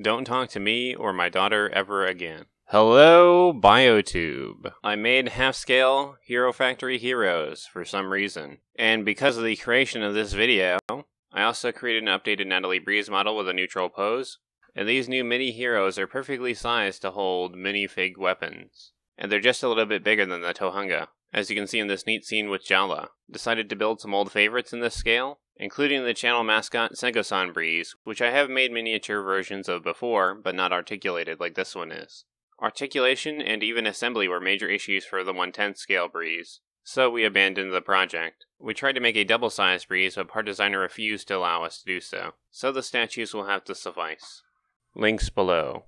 Don't talk to me or my daughter ever again. Hello, Biotube. I made half scale Hero Factory Heroes for some reason. And because of the creation of this video, I also created an updated Natalie Breeze model with a neutral pose. And these new mini heroes are perfectly sized to hold minifig weapons. And they're just a little bit bigger than the Tohunga, as you can see in this neat scene with Jala. Decided to build some old favorites in this scale, including the channel mascot Sengosan Breeze, which I have made miniature versions of before, but not articulated like this one is. Articulation and even assembly were major issues for the 1/10 scale Breeze, so we abandoned the project. We tried to make a double sized Breeze, but part designer refused to allow us to do so, so the statues will have to suffice. Links below.